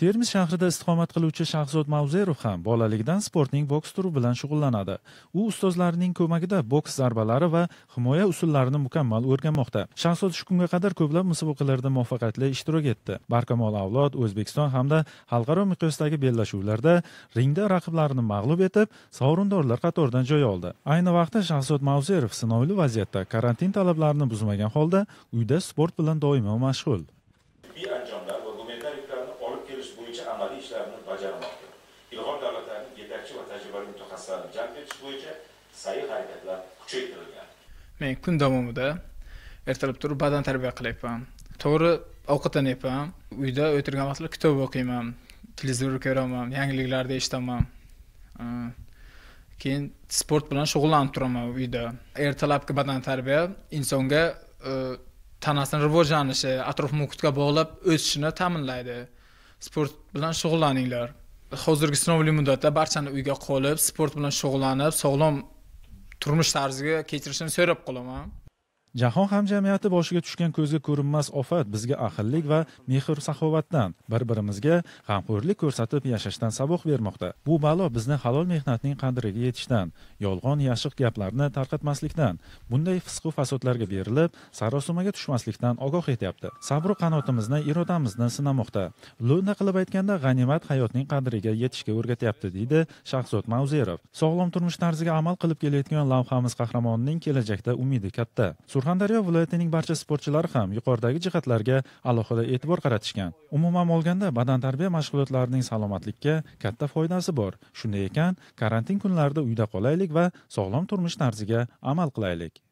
termiz shahrida istiqomat qiluvchi shahzod mavzerov ham bolaligidan sportning boks turi bilan shug'ullanadi u ustozlarining ko'magida boks zarbalari va himoya usullarini mukammal o'rganmoqda shahzod shu kunga qadar ko'plab musobaqalarda muvaffaqiyatli ishtirok etdi barkamol avlod o'zbekiston hamda xalqaro miqyosdagi bellashuvlarda ringda raqiblarini mag'lub etib sovrindorlar qatoridan joy oldi ayni vaqtda shahzod mavzerov sinovli vaziyatda karantin talablarini buzmagan holda uyda sport bilan doimo mashg'ul anjomlar va gumanitar yuklarni olib kelish bo'yicha amaliy ishlarni bajarmoqda ilg'or davlatlarning yetakchi va tajribali mutaxassislarini jalb etish bo'yicha sa'y harakatlar kuchaytirilgan men kun davomida ertalab turib badan tarbiya qilyapman to'g'ri ovqatlanyapman uyda o'tirgan vaqtlar kitob o'qiyman televizor ko'raman yangiliklarni eshitaman keyin sport bilan shug'ullanib turaman uyda ertalabki badan tarbiya insonga tanasini rivojlanishi atrof muhitga bog'lab o'sishini ta'minlaydi sport bilan shug'ullaninglar hozirgi sinovli muddatda barchani uyga qolib sport bilan shug'ullanib sog'lom turmush tarziga kechirishini so'rab qolaman jahon hamjamiyati boshiga tushgan ko'zga ko'rinmas ofat bizga ahillik va mehr saxovatdan bir birimizga g'amxo'rlik ko'rsatib yashashdan saboq bermoqda bu balo bizni halol mehnatning qadriga yetishdan yolg'on yashiq gaplarni tarqatmaslikdan bunday fisqu fasodlarga berilib sarosimaga tushmaslikdan ogoh etyapti sabru qanotimizni irodamizni sinamoqda lo'nda qilib aytganda g'animat hayotning qadriga yetishga o'rgatyapti deydi shahzod mavzerov sog'lom turmush tarziga amal qilib kelayotgan lavhamiz qahramonining kelajakda umidi katta surxondaryo viloyatining barcha sportchilari ham yuqoridagi jihatlarga alohida e'tibor qaratishgan umuman olganda badan tarbiya mashg'ulotlarining salomatlikka katta foydasi bor shunday ekan karantin kunlarida uyda qolaylik va sog'lom turmush tarziga amal qilaylik